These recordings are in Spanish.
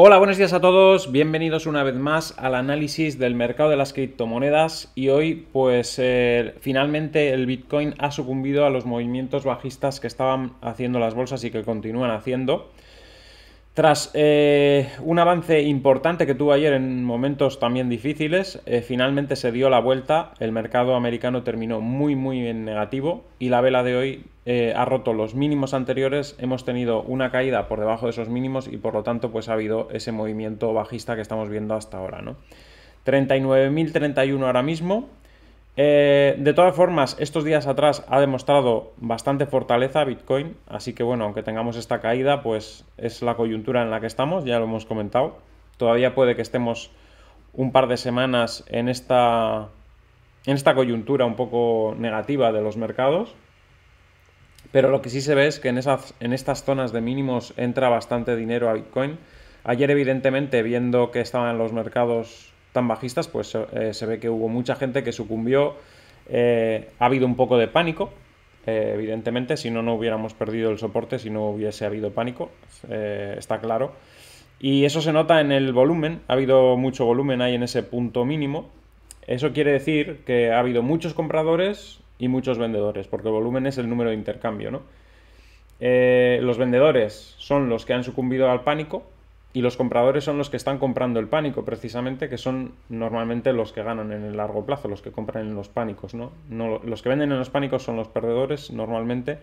Hola, buenos días a todos. Bienvenidos una vez más al análisis del mercado de las criptomonedas. Y hoy, pues eh, finalmente el Bitcoin ha sucumbido a los movimientos bajistas que estaban haciendo las bolsas y que continúan haciendo. Tras eh, un avance importante que tuvo ayer en momentos también difíciles, eh, finalmente se dio la vuelta, el mercado americano terminó muy muy en negativo y la vela de hoy eh, ha roto los mínimos anteriores, hemos tenido una caída por debajo de esos mínimos y por lo tanto pues ha habido ese movimiento bajista que estamos viendo hasta ahora. ¿no? 39.031 ahora mismo, eh, de todas formas, estos días atrás ha demostrado bastante fortaleza Bitcoin, así que bueno, aunque tengamos esta caída, pues es la coyuntura en la que estamos, ya lo hemos comentado. Todavía puede que estemos un par de semanas en esta, en esta coyuntura un poco negativa de los mercados, pero lo que sí se ve es que en, en estas zonas de mínimos entra bastante dinero a Bitcoin. Ayer evidentemente, viendo que estaban los mercados tan bajistas, pues eh, se ve que hubo mucha gente que sucumbió, eh, ha habido un poco de pánico, eh, evidentemente, si no, no hubiéramos perdido el soporte, si no hubiese habido pánico, está claro. Y eso se nota en el volumen, ha habido mucho volumen ahí en ese punto mínimo. Eso quiere decir que ha habido muchos compradores y muchos vendedores, porque el volumen es el número de intercambio, los vendedores son los que han sucumbido al pánico, y los compradores son los que están comprando el pánico, precisamente, que son normalmente los que ganan en el largo plazo, los que compran en los pánicos, ¿no? los que venden en los pánicos son los perdedores normalmente,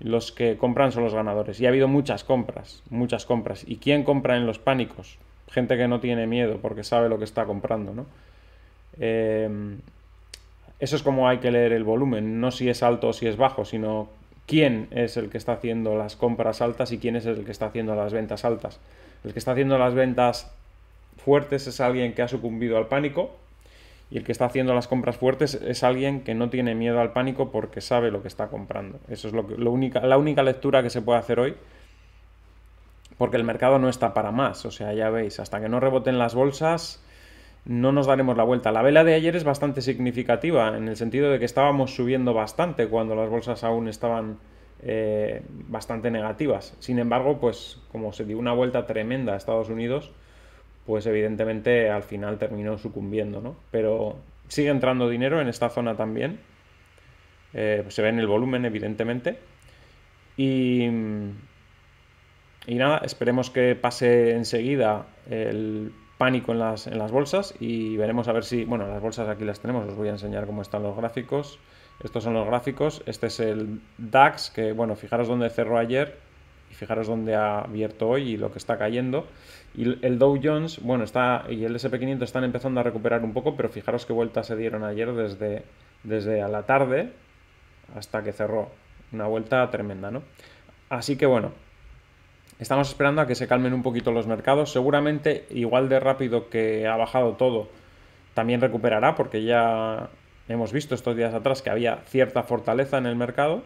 los que compran son los ganadores. Y ha habido muchas compras, muchas compras. ¿Y quién compra en los pánicos? Gente que no tiene miedo porque sabe lo que está comprando, ¿no? Em, eso es como hay que leer el volumen, no si es alto o si es bajo, sino quién es el que está haciendo las compras altas y quién es el que está haciendo las ventas altas. El que está haciendo las ventas fuertes es alguien que ha sucumbido al pánico y el que está haciendo las compras fuertes es alguien que no tiene miedo al pánico porque sabe lo que está comprando. Eso es lo, única, la única lectura que se puede hacer hoy porque el mercado no está para más. O sea, ya veis, hasta que no reboten las bolsas no nos daremos la vuelta. La vela de ayer es bastante significativa en el sentido de que estábamos subiendo bastante cuando las bolsas aún estaban eh, bastante negativas. Sin embargo, pues como se dio una vuelta tremenda a Estados Unidos, pues evidentemente al final terminó sucumbiendo, Pero sigue entrando dinero en esta zona también. Eh, pues, se ve en el volumen, evidentemente. Y, y nada, esperemos que pase enseguida el pánico en las, en las bolsas y veremos a ver si, bueno, las bolsas aquí las tenemos, os voy a enseñar cómo están los gráficos. Estos son los gráficos. Este es el DAX, que bueno, fijaros dónde cerró ayer y fijaros dónde ha abierto hoy y lo que está cayendo. Y el Dow Jones, bueno, está y el SP500 están empezando a recuperar un poco, pero fijaros qué vueltas se dieron ayer desde, desde a la tarde hasta que cerró. Una vuelta tremenda, ¿no? Así que bueno, estamos esperando a que se calmen un poquito los mercados. Seguramente, igual de rápido que ha bajado todo, también recuperará porque ya Hemos visto estos días atrás que había cierta fortaleza en el mercado,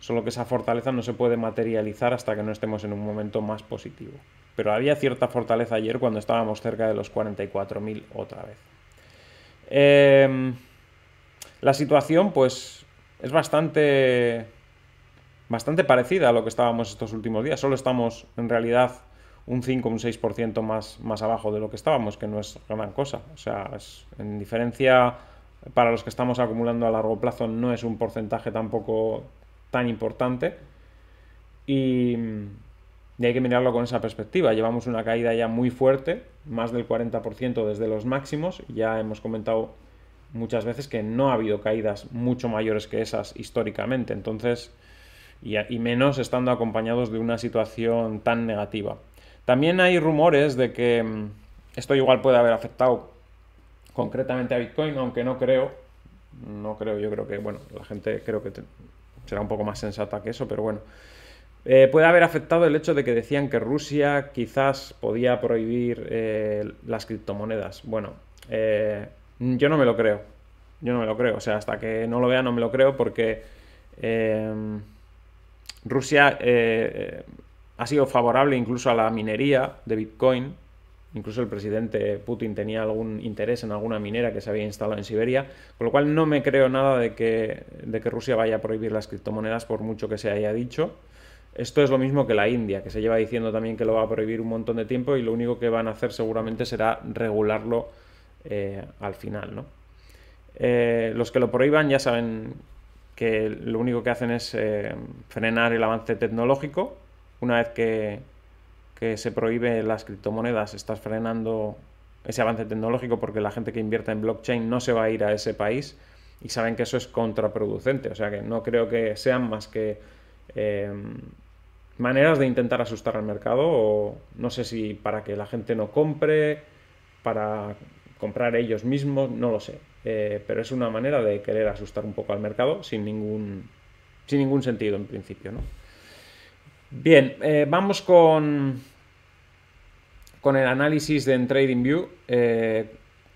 solo que esa fortaleza no se puede materializar hasta que no estemos en un momento más positivo. Pero había cierta fortaleza ayer cuando estábamos cerca de los 44.000 otra vez. Em, la situación, pues, es bastante, bastante parecida a lo que estábamos estos últimos días. Solo estamos, en realidad, un 5 o un 6% más, más abajo de lo que estábamos, que no es gran cosa. O sea, es, en diferencia para los que estamos acumulando a largo plazo no es un porcentaje tampoco tan importante. Y, hay que mirarlo con esa perspectiva. Llevamos una caída ya muy fuerte, más del 40% desde los máximos. Ya hemos comentado muchas veces que no ha habido caídas mucho mayores que esas históricamente. Entonces, y menos estando acompañados de una situación tan negativa. También hay rumores de que mm, esto igual puede haber afectado concretamente a Bitcoin, aunque no creo, no creo, yo creo que, bueno, la gente creo que será un poco más sensata que eso, pero bueno. Eh, puede haber afectado el hecho de que decían que Rusia quizás podía prohibir eh, las criptomonedas. Bueno, eh, yo no me lo creo. Yo no me lo creo. O sea, hasta que no lo vea no me lo creo porque Rusia ha sido favorable incluso a la minería de Bitcoin Incluso el presidente Putin tenía algún interés en alguna minera que se había instalado en Siberia, con lo cual no me creo nada de que, de que Rusia vaya a prohibir las criptomonedas por mucho que se haya dicho. Esto es lo mismo que la India, que se lleva diciendo también que lo va a prohibir un montón de tiempo y lo único que van a hacer seguramente será regularlo eh, al final. Eh, los que lo prohíban ya saben que lo único que hacen es eh, frenar el avance tecnológico. Una vez que que se prohíbe las criptomonedas, estás frenando ese avance tecnológico porque la gente que invierta en blockchain no se va a ir a ese país y saben que eso es contraproducente. O sea que no creo que sean más que em, maneras de intentar asustar al mercado o no sé si para que la gente no compre, para comprar ellos mismos, no lo sé. Eh, pero es una manera de querer asustar un poco al mercado sin ningún, sin ningún sentido en principio, ¿no? Bien, eh, vamos con, con el análisis de en TradingView. Eh,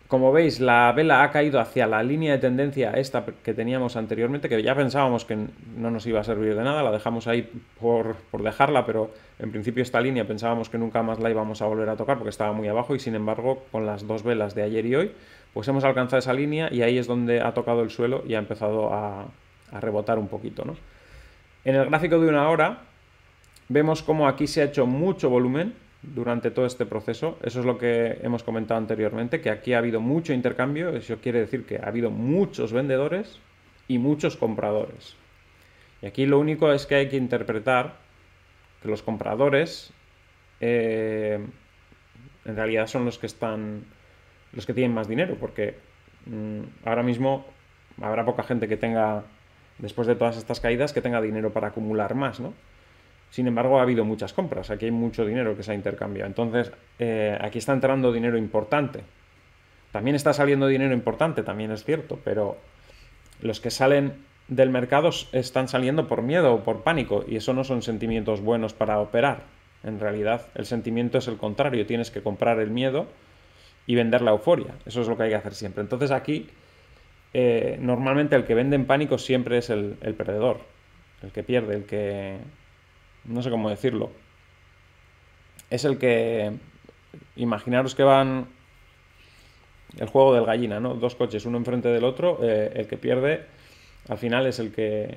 como veis, la vela ha caído hacia la línea de tendencia esta que teníamos anteriormente, que ya pensábamos que no nos iba a servir de nada, la dejamos ahí por, dejarla, pero en principio esta línea pensábamos que nunca más la íbamos a volver a tocar porque estaba muy abajo y sin embargo con las dos velas de ayer y hoy, pues hemos alcanzado esa línea y ahí es donde ha tocado el suelo y ha empezado a, rebotar un poquito. En el gráfico de una hora Vemos como aquí se ha hecho mucho volumen durante todo este proceso. Eso es lo que hemos comentado anteriormente, que aquí ha habido mucho intercambio. Eso quiere decir que ha habido muchos vendedores y muchos compradores. Y aquí lo único es que hay que interpretar que los compradores eh, en realidad son los que están los que tienen más dinero, porque mm, ahora mismo habrá poca gente que tenga, después de todas estas caídas, que tenga dinero para acumular más, ¿no? Sin embargo, ha habido muchas compras, aquí hay mucho dinero que se ha intercambiado. Entonces, eh, aquí está entrando dinero importante. También está saliendo dinero importante, también es cierto, pero los que salen del mercado están saliendo por miedo o por pánico, y eso no son sentimientos buenos para operar. En realidad, el sentimiento es el contrario, tienes que comprar el miedo y vender la euforia. Eso es lo que hay que hacer siempre. Entonces aquí, eh, normalmente el que vende en pánico siempre es el perdedor, el que pierde, el que no sé cómo decirlo. Es el que, imaginaros que van el juego del gallina, ¿no? Dos coches, uno enfrente del otro, eh, el que pierde al final es el que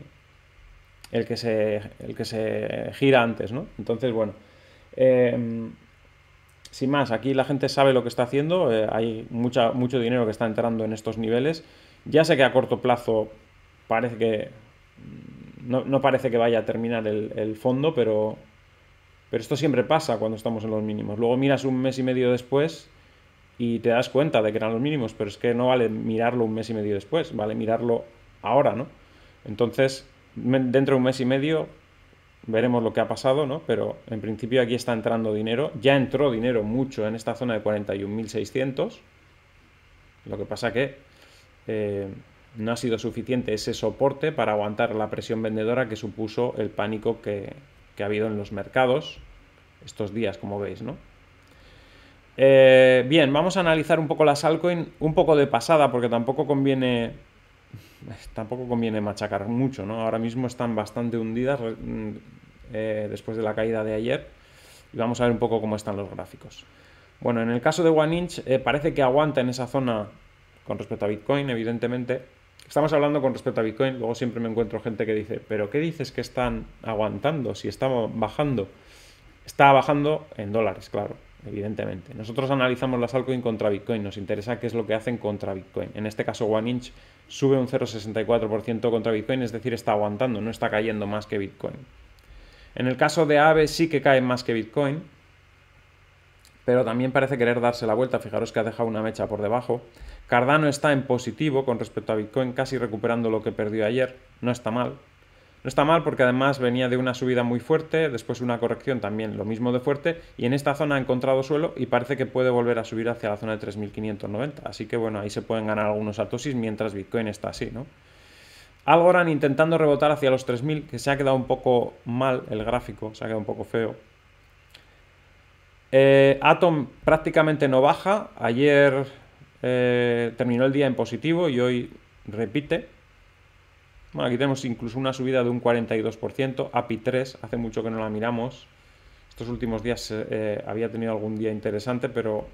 el que se, el que se gira antes, ¿no? Entonces, bueno, em, sin más, aquí la gente sabe lo que está haciendo, eh, hay mucha, mucho dinero que está entrando en estos niveles. Ya sé que a corto plazo parece que no, parece que vaya a terminar el, fondo, pero, pero esto siempre pasa cuando estamos en los mínimos. Luego miras un mes y medio después y te das cuenta de que eran los mínimos, pero es que no vale mirarlo un mes y medio después, vale mirarlo ahora, ¿no? Entonces, dentro de un mes y medio veremos lo que ha pasado, ¿no? Pero en principio aquí está entrando dinero, ya entró dinero mucho en esta zona de 41.600, lo que pasa que... Eh, no ha sido suficiente ese soporte para aguantar la presión vendedora que supuso el pánico que, ha habido en los mercados estos días, como veis, ¿no? Eh, bien, vamos a analizar un poco las Salcoin, un poco de pasada, porque tampoco conviene. Tampoco conviene machacar mucho, ¿no? Ahora mismo están bastante hundidas mm, eh, después de la caída de ayer. Y vamos a ver un poco cómo están los gráficos. Bueno, en el caso de One Inch, eh, parece que aguanta en esa zona con respecto a Bitcoin, evidentemente. Estamos hablando con respecto a Bitcoin, luego siempre me encuentro gente que dice, pero ¿qué dices que están aguantando si está bajando? Está bajando en dólares, claro, evidentemente. Nosotros analizamos las altcoins contra Bitcoin, nos interesa qué es lo que hacen contra Bitcoin. En este caso, One Inch sube un 0,64% contra Bitcoin, es decir, está aguantando, no está cayendo más que Bitcoin. En el caso de Ave sí que cae más que Bitcoin, pero también parece querer darse la vuelta. Fijaros que ha dejado una mecha por debajo. Cardano está en positivo con respecto a Bitcoin, casi recuperando lo que perdió ayer. No está mal. No está mal porque además venía de una subida muy fuerte, después una corrección también lo mismo de fuerte, y en esta zona ha encontrado suelo y parece que puede volver a subir hacia la zona de 3.590. Así que bueno, ahí se pueden ganar algunos atosis mientras Bitcoin está así, ¿no? Algorand intentando rebotar hacia los 3.000, que se ha quedado un poco mal el gráfico, se ha quedado un poco feo. Eh, Atom prácticamente no baja. Ayer eh, terminó el día en positivo y hoy repite. aquí tenemos incluso una subida de un 42%. API 3, hace mucho que no la miramos. Estos últimos días eh, había tenido algún día interesante, pero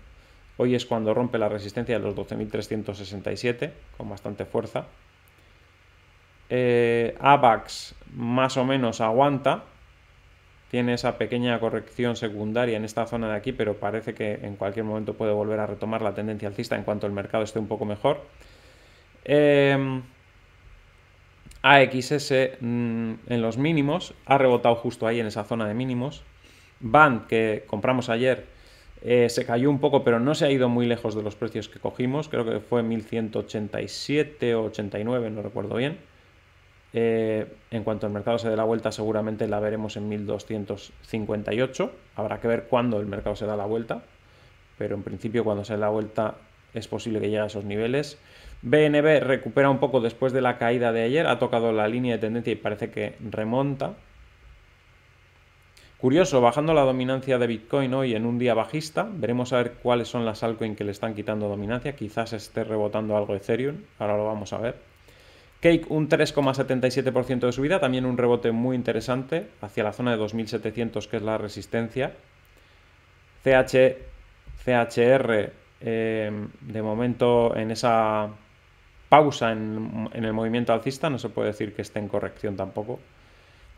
hoy es cuando rompe la resistencia de los 12.367 con bastante fuerza. Eh, AVAX más o menos aguanta, tiene esa pequeña corrección secundaria en esta zona de aquí, pero parece que en cualquier momento puede volver a retomar la tendencia alcista en cuanto el mercado esté un poco mejor. Em, AXS mm, en los mínimos, ha rebotado justo ahí en esa zona de mínimos. Band, que compramos ayer, eh, se cayó un poco, pero no se ha ido muy lejos de los precios que cogimos. Creo que fue 1187 o 89, no recuerdo bien. Eh, en cuanto el mercado se dé la vuelta, seguramente la veremos en 1258. Habrá que ver cuándo el mercado se da la vuelta, pero en principio cuando se dé la vuelta es posible que llegue a esos niveles. BNB recupera un poco después de la caída de ayer, ha tocado la línea de tendencia y parece que remonta. Curioso, bajando la dominancia de Bitcoin hoy en un día bajista, veremos a ver cuáles son las altcoins que le están quitando dominancia, quizás esté rebotando algo Ethereum, ahora lo vamos a ver. Cake un 3,77% de subida, también un rebote muy interesante hacia la zona de 2.700 que es la resistencia. CH, CHR em, de momento en esa pausa en, el movimiento alcista, no se puede decir que esté en corrección tampoco.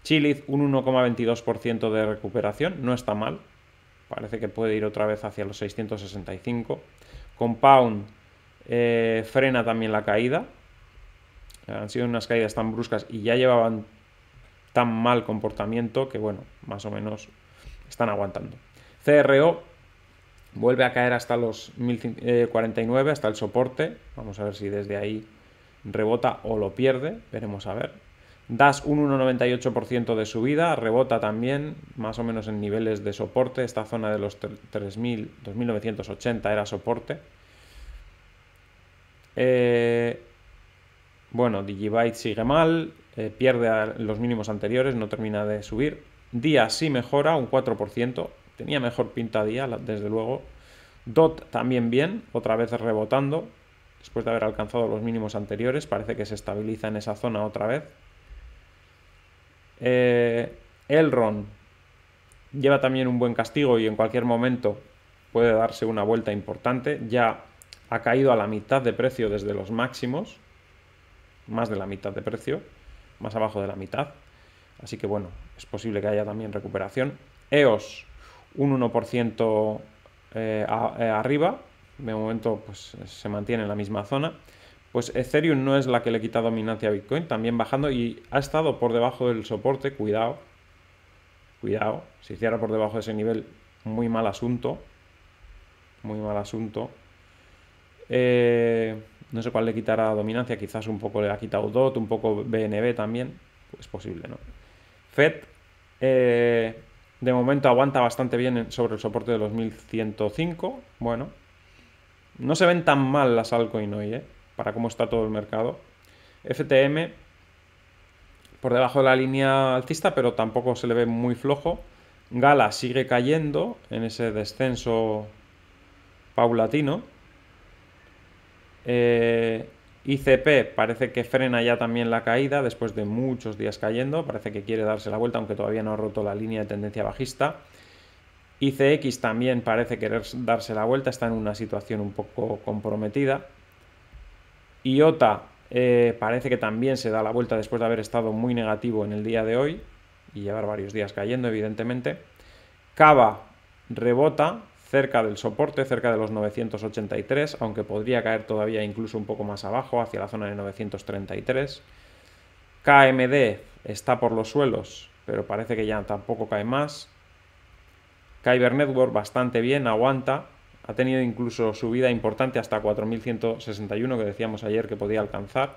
Chiliz un 1,22% de recuperación, no está mal, parece que puede ir otra vez hacia los 665. Compound eh, frena también la caída, han sido unas caídas tan bruscas y ya llevaban tan mal comportamiento que, bueno, más o menos están aguantando. CRO vuelve a caer hasta los 1049, eh, hasta el soporte. Vamos a ver si desde ahí rebota o lo pierde. Veremos a ver. DAS un 1,98% de subida, rebota también, más o menos en niveles de soporte. Esta zona de los 3.000, 2.980 era soporte. Eh, bueno, Digibyte sigue mal, eh, pierde los mínimos anteriores, no termina de subir. Día sí mejora, un 4%. Tenía mejor pinta Día, desde luego. DOT también bien, otra vez rebotando, después de haber alcanzado los mínimos anteriores. Parece que se estabiliza en esa zona otra vez. Eh, Elron lleva también un buen castigo y en cualquier momento puede darse una vuelta importante. Ya ha caído a la mitad de precio desde los máximos más de la mitad de precio, más abajo de la mitad. Así que bueno, es posible que haya también recuperación. EOS, un 1% eh, eh, arriba, de momento pues, se mantiene en la misma zona. Pues Ethereum no es la que le quita dominancia a Bitcoin, también bajando y ha estado por debajo del soporte, cuidado, cuidado, si cierra por debajo de ese nivel, muy mal asunto, muy mal asunto. Eh, no sé cuál le quitará dominancia, quizás un poco le ha quitado DOT, un poco BNB también. Pues es posible, ¿no? FED eh, de momento aguanta bastante bien sobre el soporte de los 1105. Bueno, no se ven tan mal las altcoins hoy, ¿eh? Para cómo está todo el mercado. FTM por debajo de la línea alcista, pero tampoco se le ve muy flojo. Gala sigue cayendo en ese descenso paulatino. Eh, ICP parece que frena ya también la caída después de muchos días cayendo, parece que quiere darse la vuelta aunque todavía no ha roto la línea de tendencia bajista. ICX también parece querer darse la vuelta, está en una situación un poco comprometida. IOTA eh, parece que también se da la vuelta después de haber estado muy negativo en el día de hoy y llevar varios días cayendo, evidentemente. Cava rebota, cerca del soporte, cerca de los 983, aunque podría caer todavía incluso un poco más abajo, hacia la zona de 933. KMD está por los suelos, pero parece que ya tampoco cae más. Kyber Network bastante bien, aguanta. Ha tenido incluso subida importante hasta 4.161 que decíamos ayer que podía alcanzar.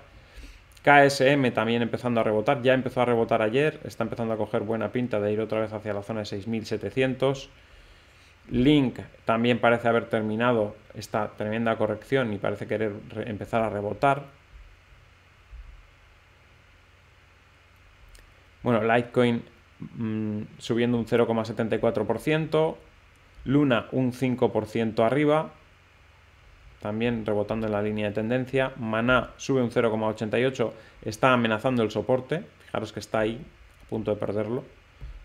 KSM también empezando a rebotar, ya empezó a rebotar ayer, está empezando a coger buena pinta de ir otra vez hacia la zona de 6700. Link también parece haber terminado esta tremenda corrección y parece querer empezar a rebotar. Bueno, Litecoin mm, subiendo un 0,74%, Luna un 5% arriba, también rebotando en la línea de tendencia, Maná sube un 0,88, está amenazando el soporte, fijaros que está ahí, a punto de perderlo,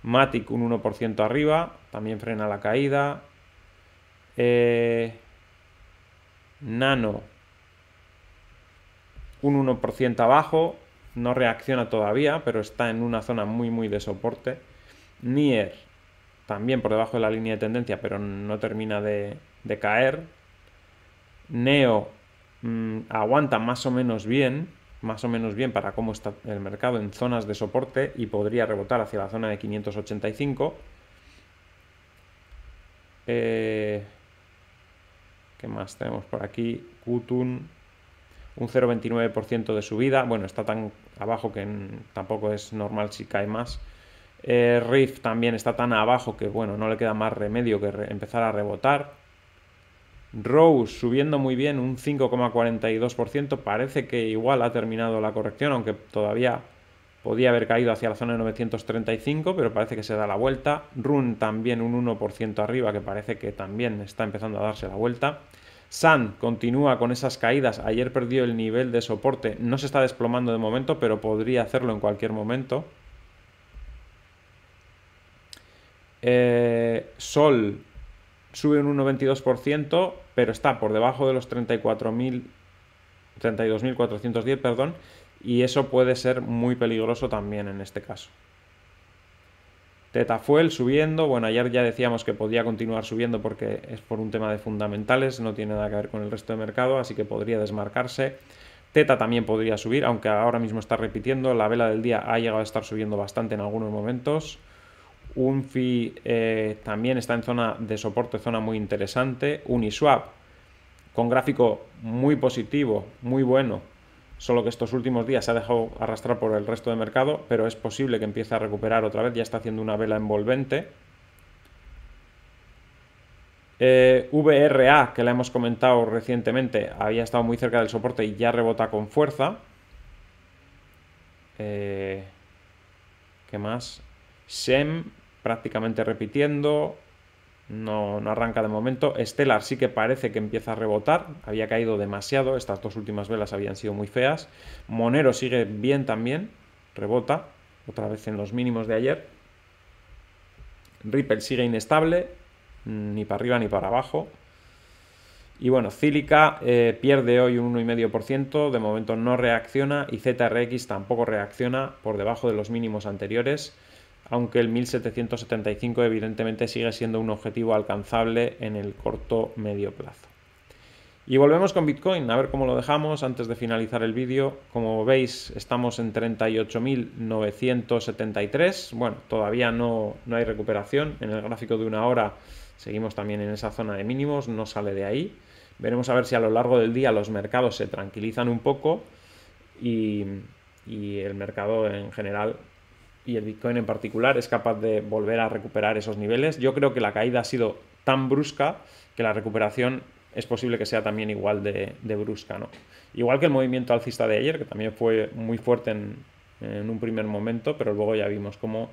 Matic un 1% arriba, también frena la caída. Eh, Nano un 1% abajo, no reacciona todavía, pero está en una zona muy muy de soporte. Nier también por debajo de la línea de tendencia, pero no termina de, caer. Neo mm, aguanta más o menos bien, más o menos bien para cómo está el mercado en zonas de soporte y podría rebotar hacia la zona de 585. Eh, ¿Qué más tenemos por aquí? Kutun, un 0,29% de subida. Bueno, está tan abajo que tampoco es normal si cae más. Eh, también está tan abajo que, bueno, no le queda más remedio que empezar a rebotar. Rose subiendo muy bien, un 5,42%. Parece que igual ha terminado la corrección, aunque todavía podía haber caído hacia la zona de 935, pero parece que se da la vuelta. Run también un 1% arriba, que parece que también está empezando a darse la vuelta. Sun continúa con esas caídas. Ayer perdió el nivel de soporte. No se está desplomando de momento, pero podría hacerlo en cualquier momento. Eh, Sol Sube un 1,22%, pero está por debajo de los 34.000, 32.410, perdón, y eso puede ser muy peligroso también en este caso. Teta Fuel subiendo, bueno, ayer ya decíamos que podía continuar subiendo porque es por un tema de fundamentales, no tiene nada que ver con el resto de mercado, así que podría desmarcarse. Teta también podría subir, aunque ahora mismo está repitiendo, la vela del día ha llegado a estar subiendo bastante en algunos momentos. Unfi eh, también está en zona de soporte, zona muy interesante. Uniswap con gráfico muy positivo, muy bueno. Solo que estos últimos días se ha dejado arrastrar por el resto de mercado, pero es posible que empiece a recuperar otra vez. Ya está haciendo una vela envolvente. Eh, VRA, que la hemos comentado recientemente, había estado muy cerca del soporte y ya rebota con fuerza. Eh, ¿Qué más? SEM prácticamente repitiendo, no, no, arranca de momento. Stellar sí que parece que empieza a rebotar, había caído demasiado, estas dos últimas velas habían sido muy feas. Monero sigue bien también, rebota, otra vez en los mínimos de ayer. Ripple sigue inestable, ni para arriba ni para abajo. Y bueno, Cílica eh, pierde hoy un 1,5%, de momento no reacciona y ZRX tampoco reacciona por debajo de los mínimos anteriores aunque el 1775 evidentemente sigue siendo un objetivo alcanzable en el corto medio plazo. Y volvemos con Bitcoin, a ver cómo lo dejamos antes de finalizar el vídeo. Como veis, estamos en 38.973. Bueno, todavía no, hay recuperación. En el gráfico de una hora seguimos también en esa zona de mínimos, no sale de ahí. Veremos a ver si a lo largo del día los mercados se tranquilizan un poco y, y el mercado en general y el Bitcoin en particular es capaz de volver a recuperar esos niveles. Yo creo que la caída ha sido tan brusca que la recuperación es posible que sea también igual de, brusca. ¿no? Igual que el movimiento alcista de ayer, que también fue muy fuerte en, en un primer momento, pero luego ya vimos cómo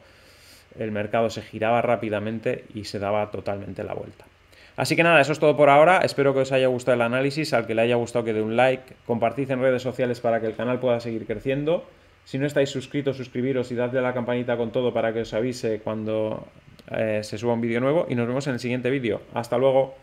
el mercado se giraba rápidamente y se daba totalmente la vuelta. Así que nada, eso es todo por ahora. Espero que os haya gustado el análisis. Al que le haya gustado que dé un like, compartid en redes sociales para que el canal pueda seguir creciendo. Si no estáis suscritos, suscribiros y dadle a la campanita con todo para que os avise cuando eh, se suba un vídeo nuevo. Y nos vemos en el siguiente vídeo. Hasta luego.